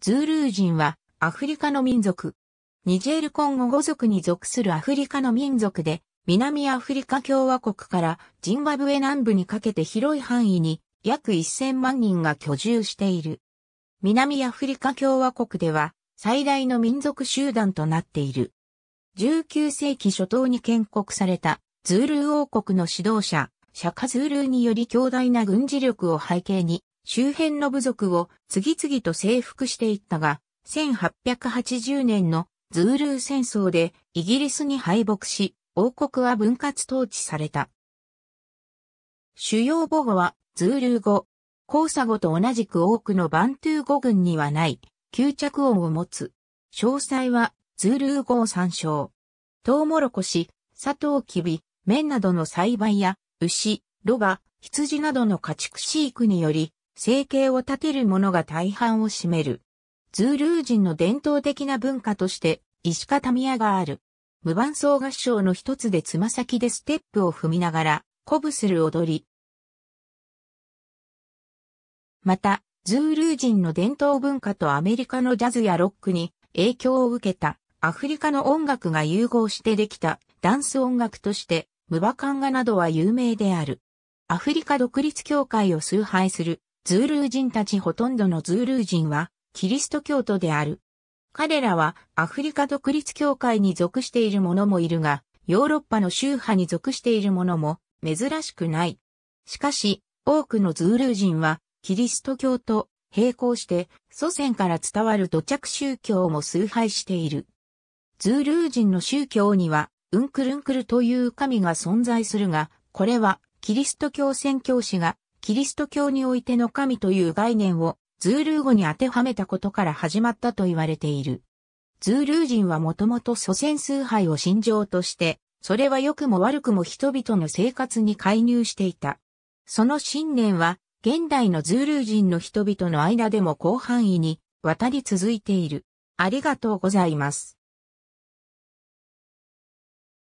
ズールー人はアフリカの民族。ニジェール・コンゴ語族に属するアフリカの民族で、南アフリカ共和国からジンバブエ南部にかけて広い範囲に約1000万人が居住している。南アフリカ共和国では最大の民族集団となっている。19世紀初頭に建国されたズールー王国の指導者、シャカズールーにより強大な軍事力を背景に、周辺の部族を次々と征服していったが、1880年のズールー戦争でイギリスに敗北し、王国は分割統治された。主要母語はズールー語。交差語と同じく多くのバントゥー語群にはない、吸着音を持つ。詳細はズールー語を参照。トウモロコシ、サトウキビ、麺などの栽培や、牛、ロバ、羊などの家畜飼育により、生計を立てる者が大半を占める。ズールー人の伝統的な文化として、石形宮がある。無伴奏合唱の一つでつま先でステップを踏みながら、鼓舞する踊り。また、ズールー人の伝統文化とアメリカのジャズやロックに影響を受けたアフリカの音楽が融合してできたダンス音楽としてムバカンガなどは有名である。アフリカ独立協会を崇拝するズールー人たちほとんどのズールー人は、キリスト教徒である。彼らはアフリカ独立協会に属している者もいるが、ヨーロッパの宗派に属している者も珍しくない。しかし、多くのズールー人は、キリスト教と並行して祖先から伝わる土着宗教も崇拝している。ズールー人の宗教には、ウンクルンクルという神が存在するが、これはキリスト教宣教師がキリスト教においての神という概念をズールー語に当てはめたことから始まったと言われている。ズールー人はもともと祖先崇拝を信条として、それは良くも悪くも人々の生活に介入していた。その信念は、現代のズールー人の人々の間でも広範囲に渡り続いている。ありがとうございます。